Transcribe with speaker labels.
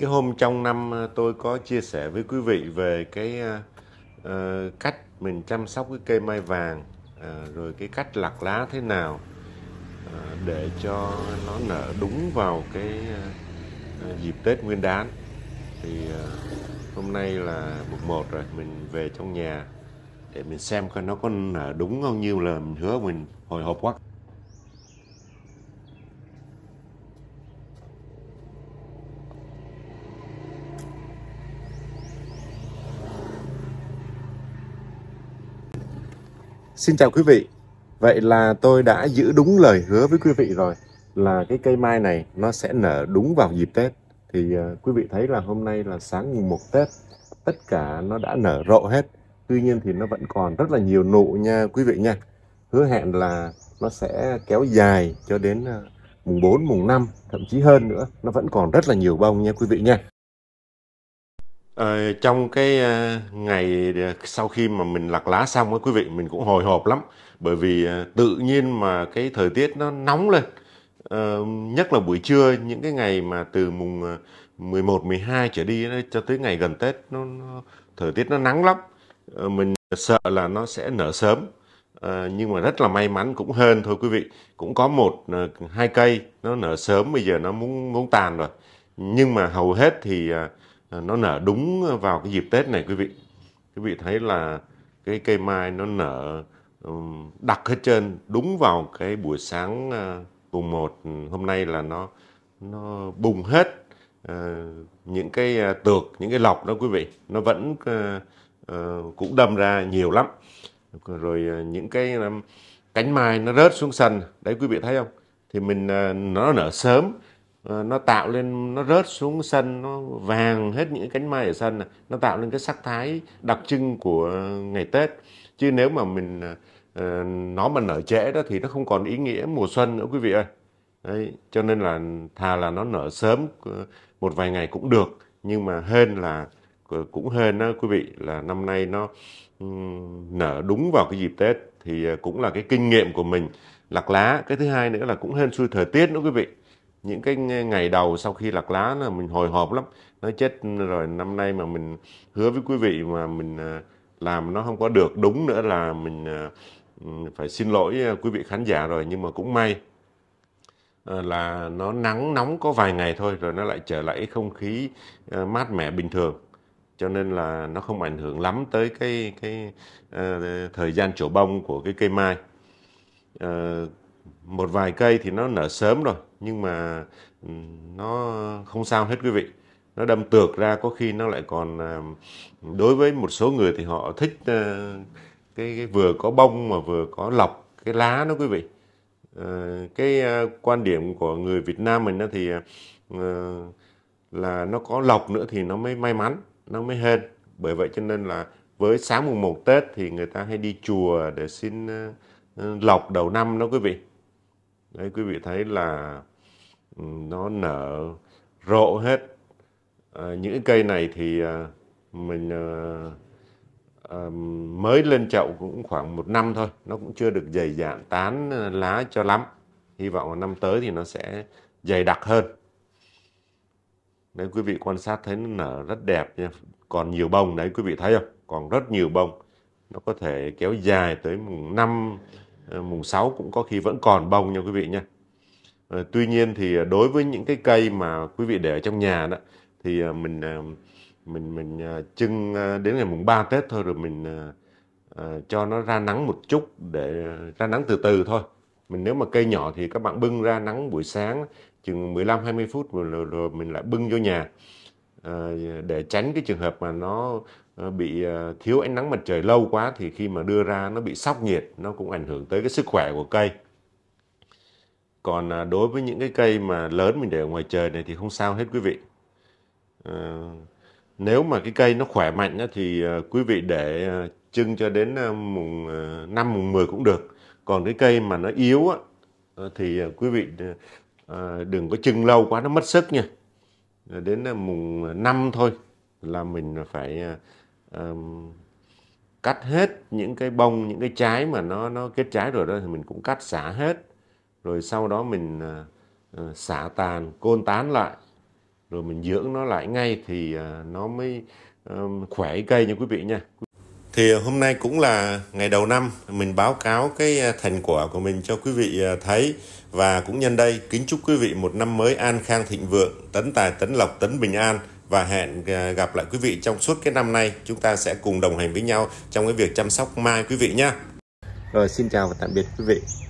Speaker 1: cái hôm trong năm ờ, tôi có chia sẻ với quý vị về cái uh, cách mình chăm sóc cái cây mai vàng uh, rồi cái cách lặt lá thế nào uh, để cho nó nở đúng vào cái uh, dịp Tết Nguyên Đán thì uh, hôm nay là mùng 1 rồi mình về trong nhà để mình xem coi nó có nở đúng không như là mình hứa mình hồi hộp quá Xin chào quý vị. Vậy là tôi đã giữ đúng lời hứa với quý vị rồi là cái cây mai này nó sẽ nở đúng vào dịp Tết. Thì uh, quý vị thấy là hôm nay là sáng mùng 1 Tết, tất cả nó đã nở rộ hết. Tuy nhiên thì nó vẫn còn rất là nhiều nụ nha quý vị nha. Hứa hẹn là nó sẽ kéo dài cho đến uh, mùng 4, mùng 5, thậm chí hơn nữa. Nó vẫn còn rất là nhiều bông nha quý vị nha. Ờ, trong cái ờ, ngày ờ, sau khi mà mình lặt lá xong á quý vị mình cũng hồi hộp lắm bởi vì ờ, tự nhiên mà cái thời tiết nó nóng lên uh, nhất là buổi trưa những cái ngày mà từ mùng 11, 12 trở đi đó, cho tới ngày gần Tết nó, nó thời tiết nó nắng lắm uh, mình sợ là nó sẽ nở sớm uh, nhưng mà rất là may mắn cũng hơn thôi quý vị cũng có một hai cây nó nở sớm bây giờ nó muốn muốn tàn rồi nhưng mà hầu hết thì uh, Ờ, nó nở đúng vào cái dịp Tết này quý vị. Quý vị thấy là cái cây mai nó nở đặc hết trên đúng vào cái buổi sáng ờ, mùng 1 ừ, hôm nay là nó nó bùng hết ờ, những cái tược, những cái lọc đó quý vị. Nó vẫn cũng đâm ra nhiều lắm. Rồi những cái cánh mai nó rớt xuống sân, đấy quý vị thấy không? Thì mình nó nở sớm Ờ, nó tạo lên nó rớt xuống sân nó vàng hết những cánh mai ở sân nó tạo lên cái sắc thái đặc trưng của ngày Tết chứ nếu mà mình ờ, nó mà nở trễ đó thì nó không còn ý nghĩa mùa xuân nữa quý vị ơi đấy cho nên là thà là nó nở sớm ờ, một vài ngày cũng được nhưng mà hên là cũng hên đó quý vị là năm nay nó ừ, nở đúng vào cái dịp Tết thì cũng là cái kinh nghiệm của mình lạc lá cái thứ hai nữa là cũng hên xui thời tiết nữa quý vị những cái ngày đầu sau khi lạc lá là mình hồi hộp lắm nó chết rồi năm nay mà mình hứa với quý vị mà mình à, làm nó không có được đúng nữa là mình à, phải xin lỗi à, quý vị khán giả rồi nhưng mà cũng may là nó nắng nóng có vài ngày thôi rồi nó lại trở lại không khí mát mẻ bình thường cho nên là nó không ảnh hưởng lắm tới cái cái uh, thời gian trổ bông của cái cây mai uh, một vài cây thì nó nở sớm rồi nhưng mà ừ, nó không sao hết quý vị nó đâm tược ra có khi nó lại còn à, đối với một số người thì họ thích ờ, cái, cái vừa có bông mà vừa có lọc cái lá đó quý vị ờ, cái ờ, quan điểm của người Việt Nam mình thì là nó có lọc nữa thì nó mới may mắn nó mới hên bởi vậy cho nên là với sáng mùng 1 Tết thì người ta hay đi chùa để xin lọc đầu năm đó quý vị đấy quý vị thấy là ừ, nó nở rộ hết à, những cây này thì à, mình à, à, mới lên chậu cũng khoảng một năm thôi nó cũng chưa được dày dạn tán à, lá cho lắm hy vọng năm tới thì nó sẽ dày đặc hơn đấy quý vị quan sát thấy nó nở rất đẹp nha còn nhiều bông đấy quý vị thấy không còn rất nhiều bông nó có thể kéo dài tới 5 Ờ, mùng 6 cũng có khi vẫn còn bông nha quý vị nha ờ, tuy nhiên thì ờ, đối với những cái cây mà quý vị để ở trong nhà đó thì mình mình mình trưng đến ngày mùng 3 Tết thôi rồi mình cho nó ra nắng một chút để ra nắng từ từ thôi mình nếu mà cây nhỏ thì các bạn bưng ra nắng buổi sáng chừng 15 20 phút rồi, rồi, mình lại bưng vô nhà à, để tránh cái trường hợp mà nó Ờ, bị ờ, thiếu ánh nắng mặt trời lâu quá thì khi mà đưa ra nó bị sốc nhiệt nó cũng ảnh hưởng tới cái sức khỏe của cây còn à, đối với những cái cây mà lớn mình để ở ngoài trời này thì không sao hết quý vị ờ, nếu mà cái cây nó khỏe mạnh thì quý vị để trưng cho đến mùng năm mùng 10 cũng được còn cái cây mà nó yếu thì quý vị đừng có trưng lâu quá nó mất sức nha đến mùng 5 thôi là mình phải um, cắt hết những cái bông những cái trái mà nó nó kết trái rồi đó thì mình cũng cắt xả hết rồi sau đó mình uh, xả tàn côn tán lại rồi mình dưỡng nó lại ngay thì uh, nó mới um, khỏe cây nha quý vị nha thì hôm nay cũng là ngày đầu năm mình báo cáo cái thành quả của mình cho quý vị thấy và cũng nhân đây kính chúc quý vị một năm mới an khang thịnh vượng tấn tài tấn lộc tấn bình an và hẹn ờ, gặp lại quý vị trong suốt cái năm nay chúng ta sẽ cùng đồng hành với nhau trong cái việc chăm sóc mai quý vị nhé. Rồi xin chào và tạm biệt quý vị.